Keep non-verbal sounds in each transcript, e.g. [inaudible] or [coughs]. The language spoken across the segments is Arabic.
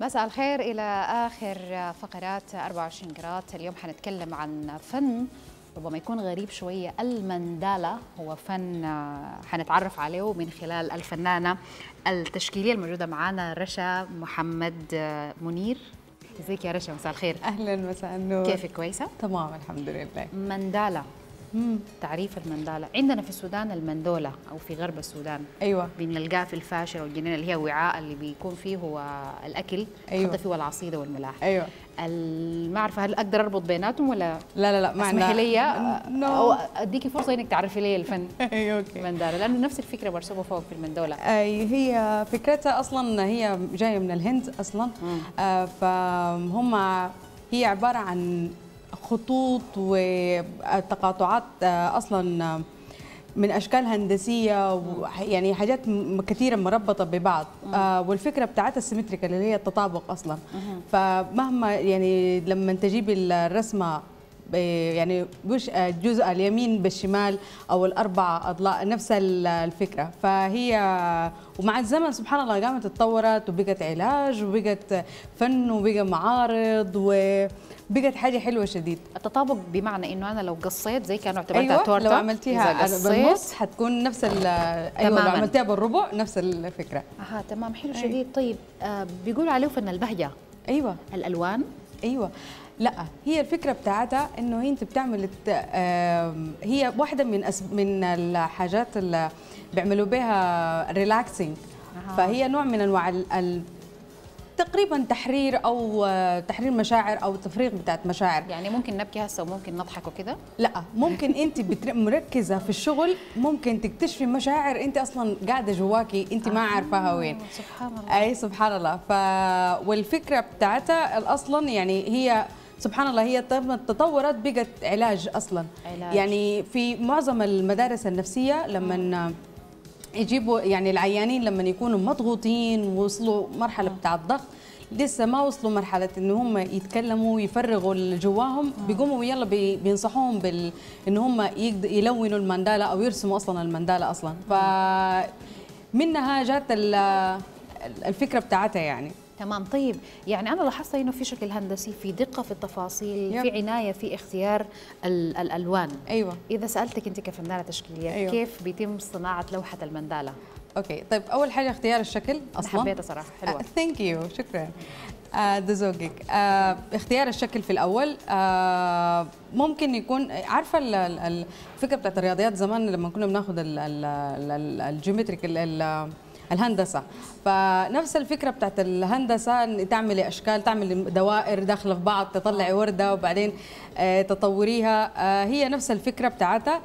مساء الخير إلى آخر فقرات 24 جرات اليوم حنتكلم عن فن ربما يكون غريب شوية المندالة هو فن آه، حنتعرف عليه من خلال الفنانة التشكيلية الموجودة معنا رشا محمد آه، منير ازيك يا رشا مساء الخير اهلا مساء النور كيفك كويسه تمام الحمد لله مندالا تعريف المندالة عندنا في السودان المندولة أو في غرب السودان أيوة بنلقاه في الفاشل والجنينة اللي هي وعاء اللي بيكون فيه هو الأكل أيوة فيه العصيدة والملاح أيوة ما أعرف هل أقدر أربط بيناتهم ولا لا لا لا ما اسمحي لي أو أديكي فرصة إنك تعرفي لي الفن [laughs] أيوة أوكي مندالة لأنه نفس الفكرة مرسومة فوق في المندولة أي هي فكرتها أصلا هي جاية من الهند أصلا آه، فهم هي عبارة عن خطوط وتقاطعات آه، اصلا آه، من اشكال هندسيه يعني حاجات كثيره مربطه ببعض آه والفكره بتاعتها السيمتريكال اللي هي التطابق اصلا فمهما يعني لما تجيب الرسمه يعني وش الجزء آه، اليمين بالشمال او الاربع اضلاع نفس الفكره فهي ومع الزمن سبحان الله قامت اتطورت وبقت علاج وبقت فن وبقى معارض و بقت حاجه حلوه شديد التطابق بمعنى انه انا لو قصيت زي كانوا اعتبرتها أيوة تورته لو عملتيها بالنص حتكون نفس ايوه تماماً. لو عملتيها بالربع نفس الفكره اها تمام حلو أيوة. شديد طيب آه بيقولوا عليه فن البهجه ايوه الالوان ايوه لا هي الفكره بتاعتها انه هي انت بتعمل آه هي واحده من أس... من الحاجات اللي بيعملوا بها ريلاكسنج فهي نوع من انواع ال... تقريبا تحرير او آه، تحرير مشاعر او تفريغ بتاعت مشاعر يعني ممكن نبكي هسه وممكن نضحك وكده لا ممكن انت مركزه في الشغل ممكن تكتشفي مشاعر انت اصلا قاعده جواكي انت آه. ما عارفاها وين سبحان الله اي سبحان الله ف والفكره بتاعتها اصلا يعني هي سبحان الله هي تطورت بقت علاج اصلا علاج. يعني في معظم المدارس النفسيه لما يجيبوا يعني العيانين لما يكونوا مضغوطين ووصلوا مرحله بتاع الضغط لسه ما وصلوا مرحله ان هم يتكلموا ويفرغوا اللي جواهم آه. بيقوموا يلا بينصحوهم بال ان هم يلونوا المنداله او يرسموا اصلا المنداله اصلا ف منها جات الفكره بتاعتها يعني تمام طيب يعني انا لاحظت انه في شكل هندسي في دقه في التفاصيل يب. في عنايه في اختيار الالوان ايوه اذا سالتك انت كفنانه تشكيليه أيوة. كيف بيتم صناعه لوحه المنداله اوكي طيب اول حاجه اختيار الشكل اصلا حبيته صراحه حلوه ثانك uh, يو شكرا ذا uh, زوجك uh, اختيار الشكل في الاول ممكن يكون عارفه الفكره بتاعت الرياضيات زمان لما كنا بناخد الجيومتريك الهندسه فنفس الفكره بتاعت الهندسه تعملي اشكال تعملي دوائر داخله في بعض تطلعي ورده وبعدين آه، تطوريها هي نفس الفكره بتاعتها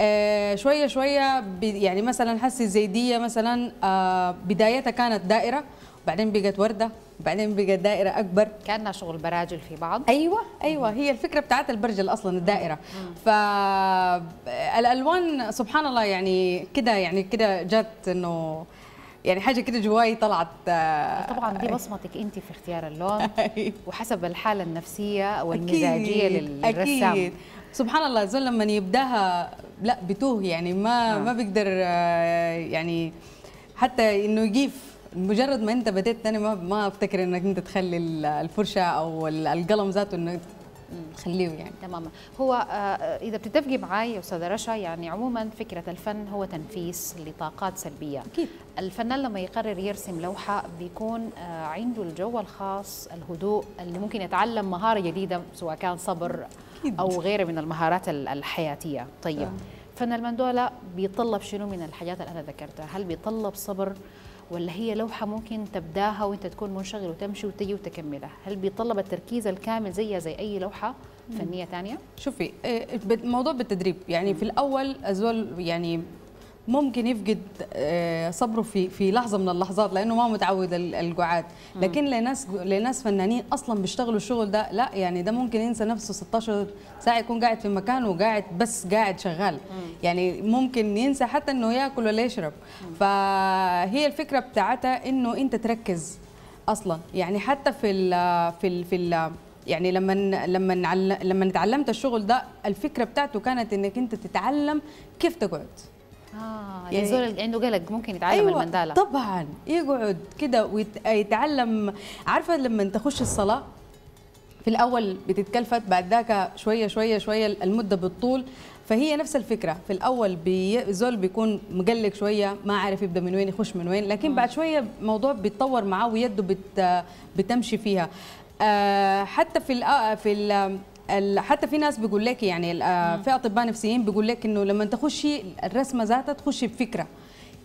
آه، شويه شويه يعني مثلا حسي الزيديه مثلا آه، بدايتها كانت دائره بعدين بقت ورده بعدين بقت دائره اكبر كان شغل براجل في بعض ايوه ايوه هي الفكره بتاعت البرجل اصلا الدائره فالالوان آه، سبحان الله يعني كده يعني كده جت انه يعني حاجه كده جواي طلعت طبعا دي بصمتك انت في اختيار اللون [laughs] أيوة. وحسب الحاله النفسيه والمزاجيه للرسام أكيد. سبحان الله زول لما يبداها لا بتوه يعني ما آه. ما بيقدر آه، يعني حتى انه يجيف مجرد ما انت بديت انا ما ما افتكر انك انت تخلي الفرشه او القلم ذاته انك خليه يعني تماما هو آه، آه، اذا بتتفقي معي استاذه رشا يعني عموما فكره الفن هو تنفيس لطاقات سلبيه اكيد الفنان لما يقرر يرسم لوحه بيكون آه، عنده الجو الخاص الهدوء اللي ممكن يتعلم مهاره جديده سواء كان صبر أكيد. او غيره من المهارات الحياتيه طيب فن المندوله بيطلب شنو من الحاجات اللي انا ذكرتها هل بيطلب صبر ولا هي لوحه ممكن تبداها وانت تكون منشغل وتمشي وتجي وتكملها هل بيطلب التركيز الكامل زيها زي اي لوحه فنيه ثانيه شوفي الموضوع آه، بالتدريب يعني في الاول ازول يعني ممكن يفقد آه، صبره في في لحظه من اللحظات لانه ما متعود القعاد لكن لناس لناس فنانين اصلا بيشتغلوا الشغل ده لا يعني ده ممكن ينسى نفسه 16 ساعه يكون قاعد في مكانه وقاعد بس قاعد شغال يعني ممكن ينسى حتى انه ياكل ولا يشرب فهي الفكره بتاعتها انه انت تركز اصلا يعني حتى في ال في ال في ال يعني لما لما لما تعلمت الشغل ده الفكره بتاعته كانت انك انت تتعلم كيف تقعد اه يعني يزول يعني عنده قلق ممكن يتعلم أيوة المندالة طبعا يقعد كده ويتعلم عارفه لما تخش الصلاه في الاول بتتكلفت بعد ذاك شويه شويه شويه المده بالطول فهي نفس الفكره في الاول بي... زول بيكون مقلق شويه ما عارف يبدا من وين يخش من وين لكن بعد شويه الموضوع بيتطور معاه ويده بتمشي فيها آه، حتى في ال في ال حتى في ناس بيقول لك يعني آه، في اطباء نفسيين بيقول لك انه لما تخشي الرسمه ذاتها تخشي بفكره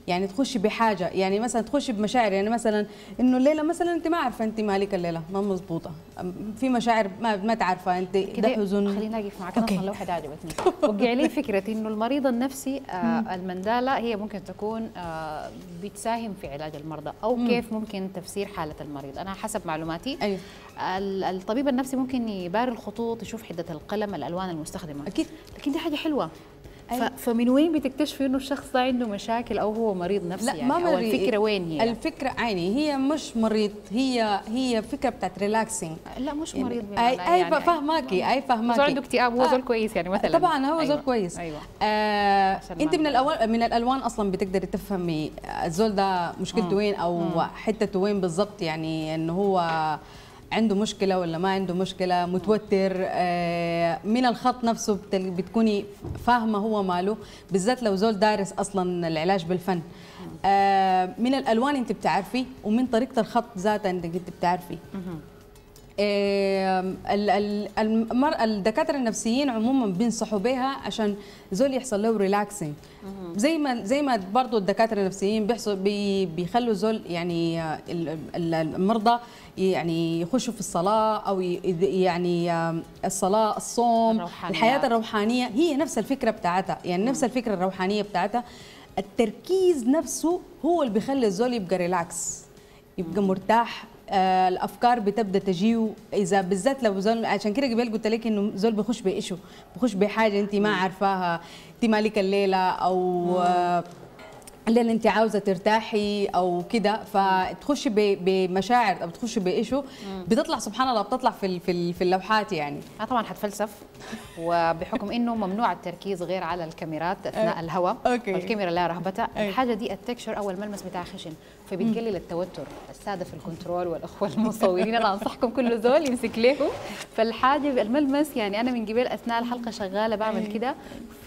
يعني تخشي بحاجه يعني مثلا تخشي بمشاعر يعني مثلا انه الليله مثلا انت ما عارفه انت مالك الليله ما مزبوطه في مشاعر ما ما تعرفها انت ده حزن خليني اقف معك اصلا لو حد عجبتني وقع لي فكره انه المريض النفسي آه المنداله هي ممكن تكون آه بتساهم في علاج المرضى او مم. كيف ممكن تفسير حاله المريض انا حسب معلوماتي أيوه. الطبيب النفسي ممكن يباري الخطوط يشوف حده القلم الالوان المستخدمه اكيد لكن دي حاجه حلوه أيوة. فمن وين بتكتشفي انه الشخص ده عنده مشاكل او هو مريض نفسي لا يعني ما مريض. الفكره وين هي الفكره عيني هي مش مريض هي هي فكره بتاعت ريلاكسنج لا مش يعني مريض يعني اي يعني اي فاهماكي اي عنده اكتئاب هو آه، زول كويس يعني مثلا طبعا هو أيوة. زول كويس ايوه آه انت من الاول من الالوان اصلا بتقدري تفهمي الزول ده مشكلته وين او حتته وين بالضبط يعني انه هو عنده مشكله ولا ما عنده مشكله متوتر آه، من الخط نفسه بتكوني فاهمه هو ماله بالذات لو زول دارس اصلا العلاج بالفن آه، من الالوان انت بتعرفي ومن طريقه الخط ذاتها انت بتعرفي المرأة الدكاترة النفسيين عموما بينصحوا بها عشان زول يحصل له ريلاكسنج زي ما زي ما برضه الدكاترة النفسيين بيحصل بيخلوا زول يعني المرضى يعني يخشوا في الصلاة أو يعني الصلاة الصوم الروحانية. الحياة الروحانية هي نفس الفكرة بتاعتها يعني نفس الفكرة الروحانية بتاعتها التركيز نفسه هو اللي بيخلي الزول يبقى ريلاكس يبقى مرتاح آه، الافكار بتبدا تجي اذا بالذات لو زول عشان كده قبل قلت لك انه زول بخش بايشو بخش بحاجه انت ما عارفاها انت مالك الليله او آه الليلة انت عاوزه ترتاحي او كده فتخشي بمشاعر او تخشي بايشو بتطلع سبحان الله بتطلع في في اللوحات يعني اه طبعا حتفلسف وبحكم انه ممنوع التركيز غير على الكاميرات اثناء آه. الهواء والكاميرا لا رهبتها الحاجه دي التكشر او الملمس بتاعها خشن فبتقلل التوتر السادة في الكنترول والاخوه المصورين انا انصحكم كل زول يمسك ليهم فالحاجه الملمس يعني انا من قبل اثناء الحلقه شغاله بعمل إيه. كده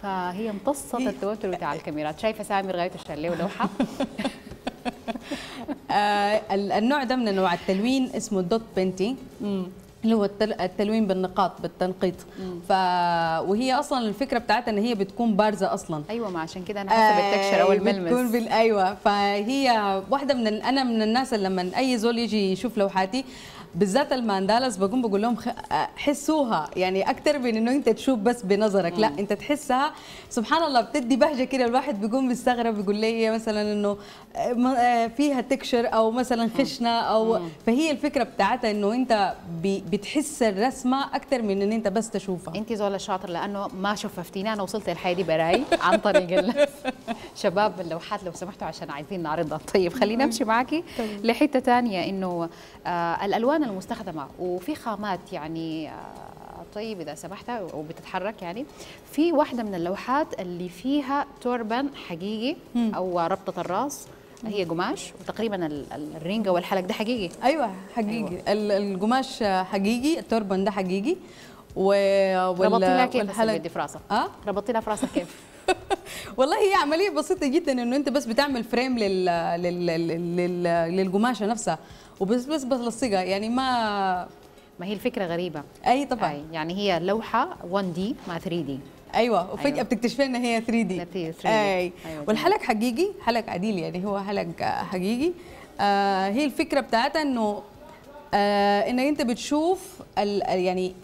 فهي امتصت إيه. التوتر بتاع الكاميرات شايفه سامر لغايه الشاليه ولوحه [laughs] آه النوع ده من انواع التلوين اسمه دوت بينتينج اللي هو التلوين بالنقاط بالتنقيط ف وهي اصلا الفكره بتاعتها ان هي بتكون بارزه اصلا ايوه ما عشان كده انا حسب التكشر او آه، الملمس بتكون بال... ايوه فهي واحده من ال... انا من الناس اللي لما اي زول يجي يشوف لوحاتي بالذات الماندالاز بقوم بقول لهم حسوها يعني اكثر من انه انت تشوف بس بنظرك لا انت تحسها سبحان الله بتدي بهجه كده الواحد بيقوم بيستغرب بيقول لي مثلا انه فيها تكشر او مثلا خشنه او فهي الفكره بتاعتها انه انت بتحس الرسمه اكثر من ان انت بس تشوفها انت زولا شاطر لانه ما شففتيني انا وصلت الحياه دي براي عن طريق [laughs] شباب اللوحات لو سمحتوا عشان عايزين نعرضها طيب خلينا امشي معاكي طيب. لحته ثانيه انه آه الالوان المستخدمه وفي خامات يعني آه، طيب اذا سمحت وبتتحرك يعني في واحده من اللوحات اللي فيها توربن حقيقي او ربطه الراس هي قماش وتقريبا الرنجه والحلق ده حقيقي ايوه حقيقي أيوة. القماش حقيقي التوربن ده حقيقي و... وال... كيف والحلق... دي في راسك أه؟ ربطي لها في راسك كيف [laughs] والله هي عمليه بسيطه جدا انه انت بس بتعمل فريم لل... لل... لل... لل... للقماشه نفسها بس للصيغه يعني ما ما هي الفكره غريبه اي طبعا أي يعني هي لوحه 1 دي مع 3 دي أيوة،, ايوه وفجاه أيوة. بتكتشفي ان هي 3 دي 3 دي اي أيوة. والحلق حقيقي حلق عديل يعني هو حلق حقيقي آه هي الفكره بتاعتها انه آه انك انت بتشوف يعني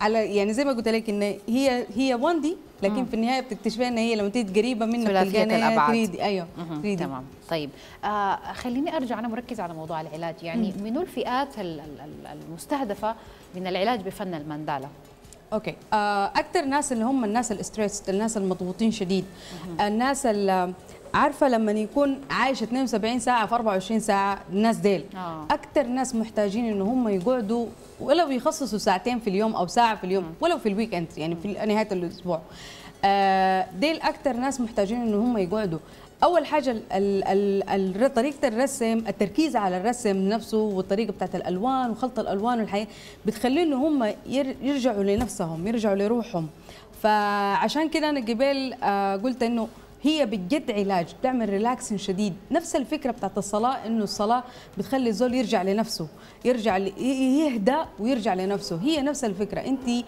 على يعني زي ما قلت لك ان هي هي 1 دي لكن مم. في النهايه بتكتشفي ان هي لما تيجي قريبه منك تلقاها 3 تريدي. ايوه تريدي. تمام طيب آه خليني ارجع انا مركز على موضوع العلاج يعني منو الفئات المستهدفه من العلاج بفن المندالا اوكي آه، اكثر ناس اللي هم الناس الاستريس الناس المضغوطين شديد الناس اللي عارفه لما يكون عايش 72 ساعه في 24 ساعه الناس ديل آه. اكثر ناس محتاجين ان هم يقعدوا ولو يخصصوا ساعتين في اليوم او ساعه في اليوم ولو في الويك اند يعني في نهايه الاسبوع آه، ديل اكثر ناس محتاجين ان هم يقعدوا اول حاجه طريقه الرسم التركيز على الرسم نفسه والطريقه بتاعت الالوان وخلط الالوان والحياه بتخلي انه هم يرجعوا لنفسهم يرجعوا لروحهم فعشان كده انا قبل آه، قلت انه هي بجد علاج بتعمل ريلاكسن شديد نفس الفكره بتاعت الصلاه انه الصلاه بتخلي الزول يرجع لنفسه يرجع يهدى ويرجع لنفسه هي نفس الفكره انت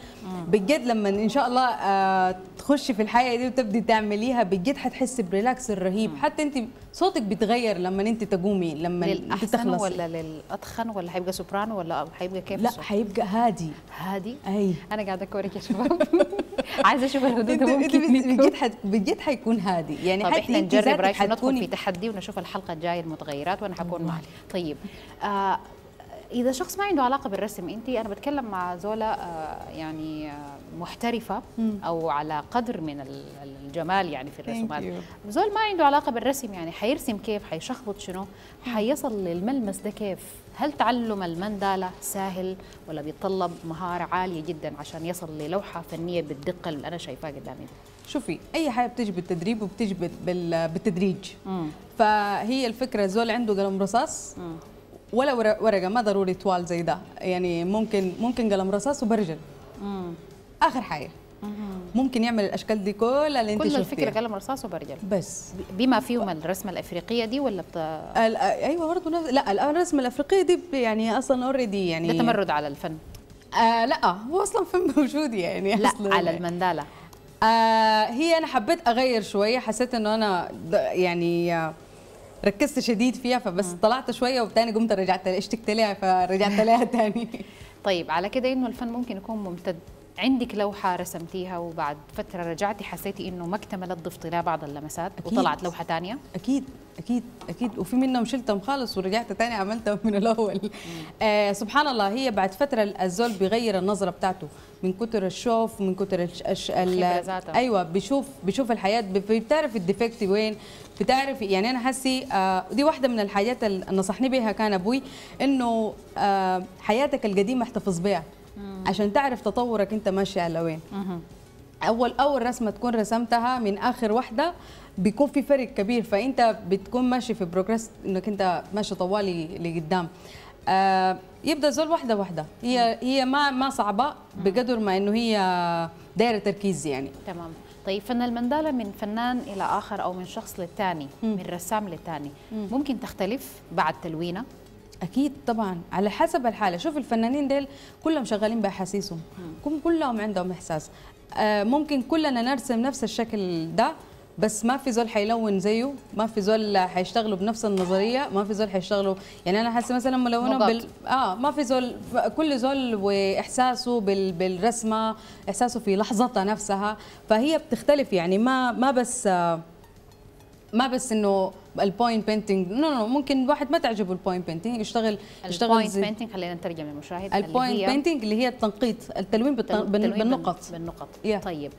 بجد لما ان شاء الله آه، تخشي في الحياه دي وتبدي تعمليها بجد حتحسي بريلاكس رهيب حتى انت صوتك بيتغير لما انت تقومي لما انت تخلصي ولا للاتخن ولا هيبقى سوبرانو ولا هيبقى كيف لا هيبقى هادي هادي اي انا قاعده اكورك يا شباب [laughs] [laughs] عايزه اشوف الردود ممكن بجد بجد حيكون هادي يعني طب احنا نجرب رايك ندخل في تحدي ونشوف الحلقه الجايه المتغيرات وانا حكون معك طيب آه اذا شخص ما عنده علاقه بالرسم انت انا بتكلم مع زولا آه، يعني آه، محترفه او على قدر من الجمال يعني في الرسومات زول ما عنده علاقه بالرسم يعني حيرسم كيف حيشخبط شنو حيصل للملمس ده كيف هل تعلم المندالة سهل ولا بيتطلب مهارة عالية جدا عشان يصل للوحة فنية بالدقة اللي أنا شايفاها قدامي شوفي أي حاجة بتجي بالتدريب وبتجي بالتدريج مم. فهي الفكرة زول عنده قلم رصاص ولا ورقه ما ضروري طوال زي ده يعني ممكن ممكن قلم رصاص وبرجل مم. اخر حاجه ممكن يعمل الاشكال دي كلها اللي انت كل الفكره قلم رصاص وبرجل بس بما فيهم الرسمه الافريقيه دي ولا بت... ايوه برضه نفس لا الرسمه الافريقيه دي يعني اصلا اوريدي يعني ده تمرد على الفن آه لا هو اصلا فن موجود يعني لا أصلاً على المنداله آه هي انا حبيت اغير شويه حسيت انه انا يعني آه ركزت شديد فيها فبس م. آه. طلعت شويه وبتاني قمت رجعت اشتكت لها فرجعت لها [laughs] تاني طيب على كده انه الفن ممكن يكون ممتد عندك لوحه رسمتيها وبعد فتره رجعتي حسيتي انه ما اكتملت ضفتي لها بعض اللمسات أكيد. وطلعت لوحه ثانيه اكيد اكيد اكيد وفي منهم شلتهم خالص ورجعت تاني عملتهم من الاول آه سبحان الله هي بعد فتره الزول بيغير النظره بتاعته من كتر الشوف من كتر الش... ال... ايوه بيشوف بيشوف الحياه بتعرف الديفكت وين بتعرف يعني انا حسي آه دي واحده من الحاجات اللي نصحني بها كان ابوي انه آه حياتك القديمه احتفظ بها عشان تعرف تطورك انت ماشي على وين اول اول رسمه تكون رسمتها من اخر واحده بيكون في فرق كبير فانت بتكون ماشي في بروجريس انك انت ماشي طوالي لقدام آه يبدا زول واحده واحده هي هي ما ما صعبه بقدر ما انه هي دايره تركيز يعني تمام طيب فن المندالة من فنان إلى آخر أو من شخص للتاني م. من رسام للتاني م. ممكن تختلف بعد تلوينة؟ أكيد طبعا على حسب الحالة شوف الفنانين ديل كلهم شغالين بأحاسيسهم كلهم عندهم إحساس آه، ممكن كلنا نرسم نفس الشكل ده بس ما في زول حيلون زيه ما في زول حيشتغلوا بنفس النظريه ما في زول حيشتغلوا يعني انا حاسه مثلا ملونه بال... اه ما في زول كل زول واحساسه بال... بالرسمه احساسه في لحظتها نفسها فهي بتختلف يعني ما ما بس آه ما بس انه البوينت بينتينج نو نو ممكن الواحد ما تعجبه البوينت بينتينج يشتغل يشتغل البوينت بينتينج خلينا نترجم للمشاهد البوينت بينتينج اللي هي التنقيط التلوين, بالتلوين بالنقط بالنقط yeah. طيب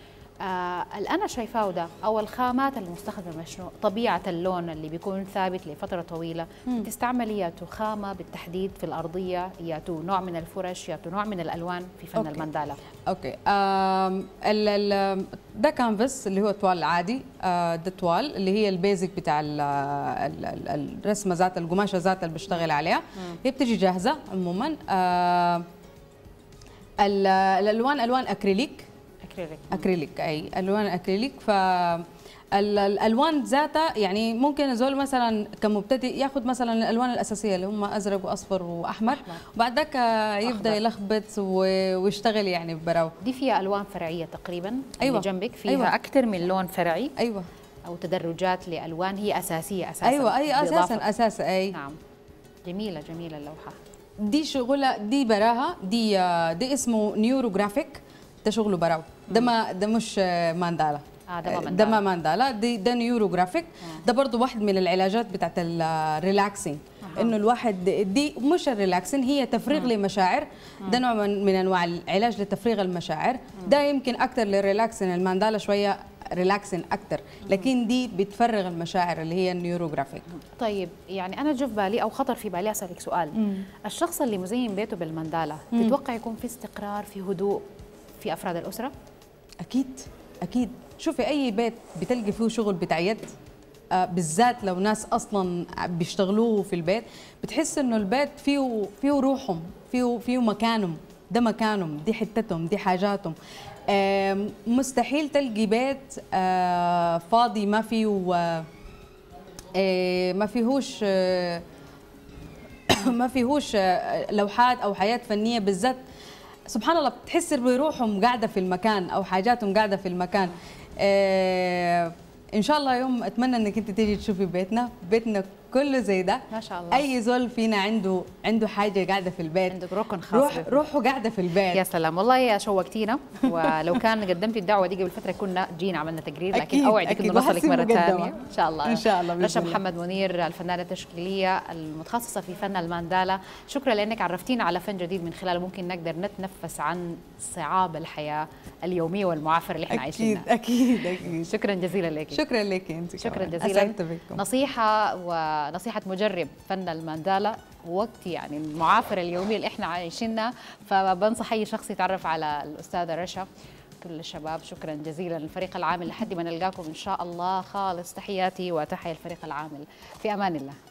آه، اللي انا شايفاه ده او الخامات المستخدمه شنو طبيعه اللون اللي بيكون ثابت لفتره طويله بتستعملي يا خامه بالتحديد في الارضيه يا نوع من الفرش يا نوع من الالوان في فن أوكي. المنداله اوكي ال ده كانفاس اللي هو طوال العادي آه، ده طوال اللي هي البيزك بتاع ال ال ال الرسمه ذات القماشه ذات اللي بشتغل عليها هي بتجي جاهزه عموما آه، الالوان الوان اكريليك اكريليك اكريليك اي الوان اكريليك ف الالوان ذاتها يعني ممكن زول مثلا كمبتدئ ياخذ مثلا الالوان الاساسيه اللي هم ازرق واصفر واحمر وبعد ذاك يبدا يلخبط ويشتغل يعني براو دي فيها الوان فرعيه تقريبا ايوه اللي جنبك فيها أيوة. اكثر من لون فرعي ايوه او تدرجات لالوان هي اساسيه اساسا ايوه اي اساسا اساسا اي نعم جميله جميله اللوحه دي شغله دي براها دي آه، دي اسمه نيوروجرافيك ده شغله براو ده ما ده مش ماندالا آه ده ما ماندالا ده ما ماندالا دي ده نيوروغرافيك آه. ده برضو واحد من العلاجات بتاعت الريلاكسنج انه الواحد دي مش الريلاكسين هي تفريغ لمشاعر ده نوع من انواع العلاج لتفريغ المشاعر ده يمكن اكثر للريلاكسين الماندالا شويه ريلاكسين اكثر لكن دي بتفرغ المشاعر اللي هي النيوروجرافيك طيب يعني انا جف في بالي او خطر في بالي اسالك سؤال مم. الشخص اللي مزين بيته بالماندالا تتوقع يكون في استقرار في هدوء في افراد الاسره اكيد اكيد شوفي اي بيت بتلقي فيه شغل بتاع يد آه، بالذات لو ناس اصلا بيشتغلوه في البيت بتحس انه البيت فيه فيه روحهم فيه فيه مكانهم ده مكانهم دي حتتهم دي حاجاتهم مستحيل تلقي بيت آه، فاضي ما فيه آه، ما فيهوش [coughs] ما فيهوش لوحات او حياه فنيه بالذات سبحان الله بتحس بروحهم قاعده في المكان او حاجاتهم قاعده في المكان آه ان شاء الله يوم اتمنى انك انت تيجي تشوفي بيتنا بيتنا كله زي ده ما شاء الله اي زول فينا عنده عنده حاجه قاعده في البيت عندك ركن خاص روح روحه قاعده في البيت يا سلام والله يا شوقتينا ولو كان قدمتي الدعوه دي قبل فتره كنا جينا عملنا تقرير لكن اوعدك انه نوصلك مره ثانيه ان شاء الله ان شاء الله رشا محمد منير الفنانه التشكيليه المتخصصه في فن الماندالا شكرا لانك عرفتينا على فن جديد من خلاله ممكن نقدر نتنفس عن صعاب الحياه اليوميه والمعافره اللي احنا عايشينها اكيد اكيد اكيد شكرا جزيلا لك شكرا لك انت شكرا جزيلا نصيحه و نصيحه مجرب فن الماندالا وقتي يعني المعافره اليوميه اللي احنا عايشينها فبنصح اي شخص يتعرف على الاستاذه رشا كل الشباب شكرا جزيلا للفريق العامل لحد ما نلقاكم ان شاء الله خالص تحياتي وتحيه الفريق العامل في امان الله